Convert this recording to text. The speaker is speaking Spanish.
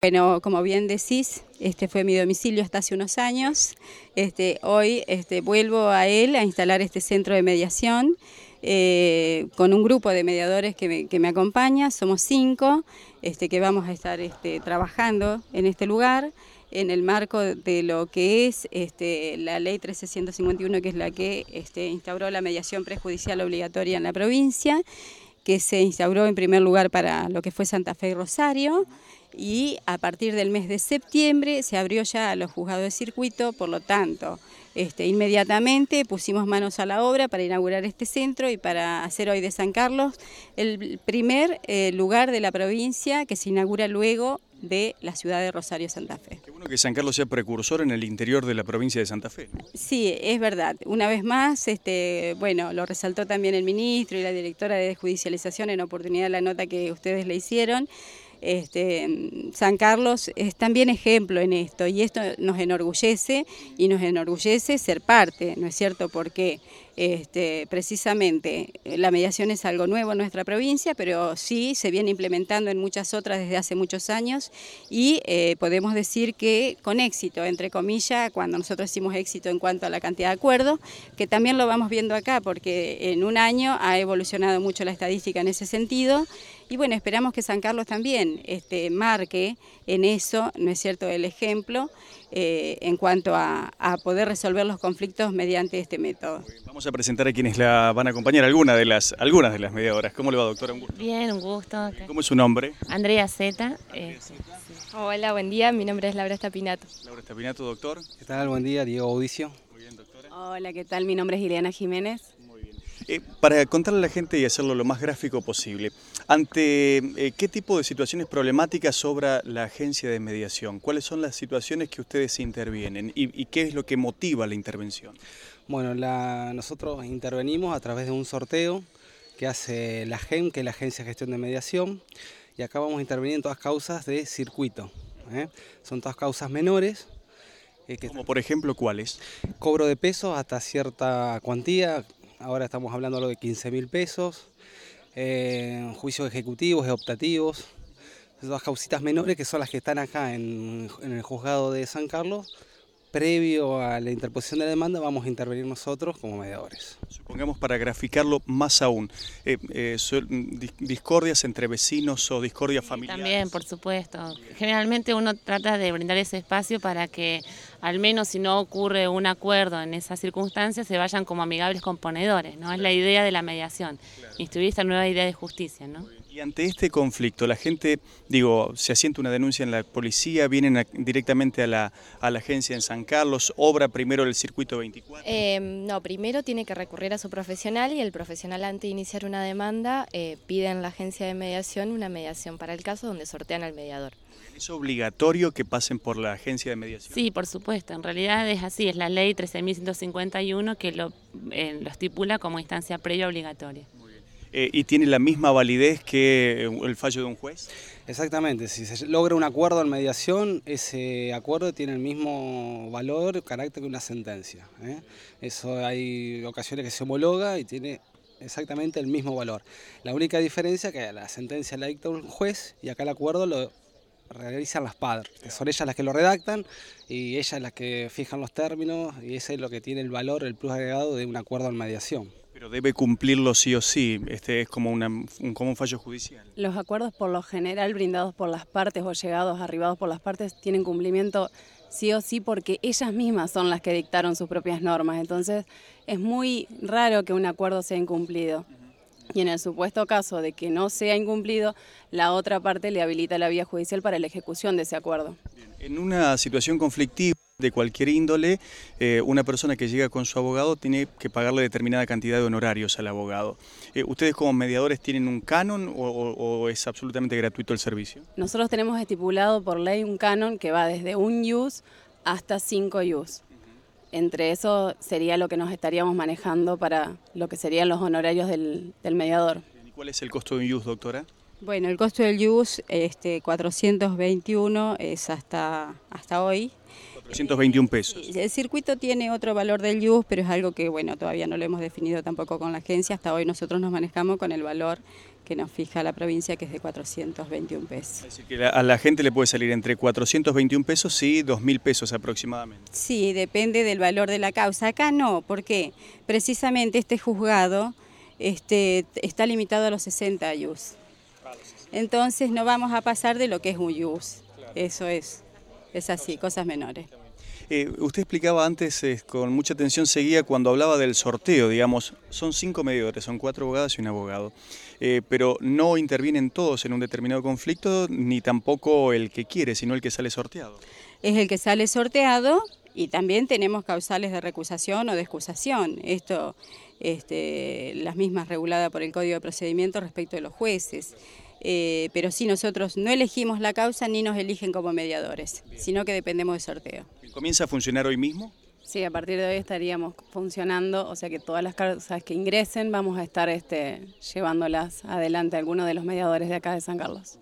Bueno, como bien decís, este fue mi domicilio hasta hace unos años. Este, hoy este, vuelvo a él a instalar este centro de mediación eh, con un grupo de mediadores que me, acompaña. Somos cinco este, que vamos a estar trabajando en este lugar en el marco de lo que es la ley 1351, que es la que instauró la mediación prejudicial obligatoria en la provincia que se instauró en primer lugar para lo que fue Santa Fe y Rosario y a partir del mes de septiembre se abrió ya a los juzgados de circuito, por lo tanto, este, inmediatamente pusimos manos a la obra para inaugurar este centro y para hacer hoy de San Carlos el primer eh, lugar de la provincia que se inaugura luego de la ciudad de Rosario Santa Fe que San Carlos sea precursor en el interior de la provincia de Santa Fe. Sí, es verdad. Una vez más, este, bueno, lo resaltó también el ministro y la directora de judicialización en oportunidad de la nota que ustedes le hicieron. Este, San Carlos es también ejemplo en esto y esto nos enorgullece y nos enorgullece ser parte, ¿no es cierto? Porque este, precisamente eh, la mediación es algo nuevo en nuestra provincia, pero sí se viene implementando en muchas otras desde hace muchos años y eh, podemos decir que con éxito, entre comillas, cuando nosotros hicimos éxito en cuanto a la cantidad de acuerdos, que también lo vamos viendo acá porque en un año ha evolucionado mucho la estadística en ese sentido. Y bueno, esperamos que San Carlos también este, marque en eso, ¿no es cierto?, el ejemplo eh, en cuanto a, poder resolver los conflictos mediante este método a presentar a quienes la van a acompañar, de las, algunas de las mediadoras. ¿Cómo le va, doctor Bien, un gusto. ¿Cómo es su nombre? Andrea Zeta. Eh, Hola, buen día. Mi nombre es Laura Estapinato. Laura Estapinato, doctor. ¿Qué tal? Buen día, Diego Audicio. Muy bien, doctora. Hola, ¿qué tal? Mi nombre es Ileana Jiménez. Eh, para contarle a la gente y hacerlo lo más gráfico posible, ¿ante eh, qué tipo de situaciones problemáticas sobra la agencia de mediación? ¿Cuáles son las situaciones que ustedes intervienen y, qué es lo que motiva la intervención? Bueno, nosotros intervenimos a través de un sorteo que hace la GEM, que es la Agencia de Gestión de Mediación, y acá vamos a intervenir en todas causas de circuito. ¿eh? Son todas causas menores. ¿Como por ejemplo cuáles? Cobro de pesos hasta cierta cuantía, ahora estamos hablando de 15 mil pesos, eh, juicios ejecutivos y optativos, las causitas menores que son las que están acá en el juzgado de San Carlos, previo a la interposición de demanda, vamos a intervenir nosotros como mediadores. Supongamos para graficarlo más aún, eh, eh, mm, discordias entre vecinos o discordias familiares. También, por supuesto. Generalmente uno trata de brindar ese espacio para que, al menos si no ocurre un acuerdo en esas circunstancias, se vayan como amigables componedores, ¿no? Es la idea de la mediación, claro. instruir esta nueva idea de justicia, ¿no? ante este conflicto, la gente, digo, se asienta una denuncia en la policía, vienen directamente a la, agencia en San Carlos, obra primero el circuito 24. Em, no, primero tiene que recurrir a su profesional y el profesional antes de iniciar una demanda eh, pide en la agencia de mediación una mediación para el caso donde sortean al mediador. ¿Es obligatorio que pasen por la agencia de mediación? Sí, por supuesto. En realidad es así, es la ley 13.151 que lo, eh, lo estipula como instancia previa obligatoria. Eh, y tiene la misma validez que eh, el fallo de un juez? Exactamente, si se logra un acuerdo en mediación, ese acuerdo tiene el mismo valor, carácter que una sentencia. ¿eh? Eso hay ocasiones que se homologa y tiene exactamente el mismo valor. La única diferencia es que la sentencia la dicta un juez y acá el acuerdo lo realizan las padres, son ellas las que lo redactan y ellas las que fijan los términos y ese es lo que tiene el valor, el plus agregado de un acuerdo en mediación. Pero debe cumplirlo sí o sí, este es como, un, fallo judicial. Los acuerdos por lo general brindados por las partes o llegados, arribados por las partes, tienen cumplimiento sí o sí porque ellas mismas son las que dictaron sus propias normas, entonces es muy raro que un acuerdo sea incumplido. Y en el supuesto caso de que no sea incumplido, la otra parte le habilita la vía judicial para la ejecución de ese acuerdo. En una situación conflictiva, de cualquier índole, eh, una persona que llega con su abogado tiene que pagarle determinada cantidad de honorarios al abogado. Eh, ¿Ustedes como mediadores tienen un canon o, es absolutamente gratuito el servicio? Nosotros tenemos estipulado por ley un canon que va desde un use hasta cinco use. Entre eso sería lo que nos estaríamos manejando para lo que serían los honorarios del, mediador. ¿Y cuál es el costo de un use, doctora? Bueno, el costo del use, este, 421, es hasta hoy. 421 pesos. El circuito tiene otro valor del IUS, pero es algo que bueno todavía no lo hemos definido tampoco con la agencia. Hasta hoy nosotros nos manejamos con el valor que nos fija la provincia, que es de 421 pesos. Es que a la gente le puede salir entre 421 pesos y 2.000 pesos aproximadamente. Sí, depende del valor de la causa. Acá no, porque precisamente este juzgado este, está limitado a los 60 IUS. Entonces no vamos a pasar de lo que es un IUS. Eso es es así, cosas menores. Eh, usted explicaba antes, eh, con mucha atención seguía cuando hablaba del sorteo, digamos, son cinco mediadores, son cuatro abogados y un abogado, eh, pero no intervienen todos en un determinado conflicto, ni tampoco el que quiere, sino el que sale sorteado. Es el que sale sorteado y también tenemos causales de recusación o de excusación. Esto, este, las mismas reguladas por el Código de Procedimiento respecto de los jueces. Eh, pero sí nosotros no elegimos la causa ni nos eligen como mediadores, sino que dependemos de sorteo. ¿Comienza a funcionar hoy mismo? Sí, a partir de hoy estaríamos funcionando, o sea que todas las causas que ingresen vamos a estar este, llevándolas adelante a alguno de los mediadores de acá de San Carlos.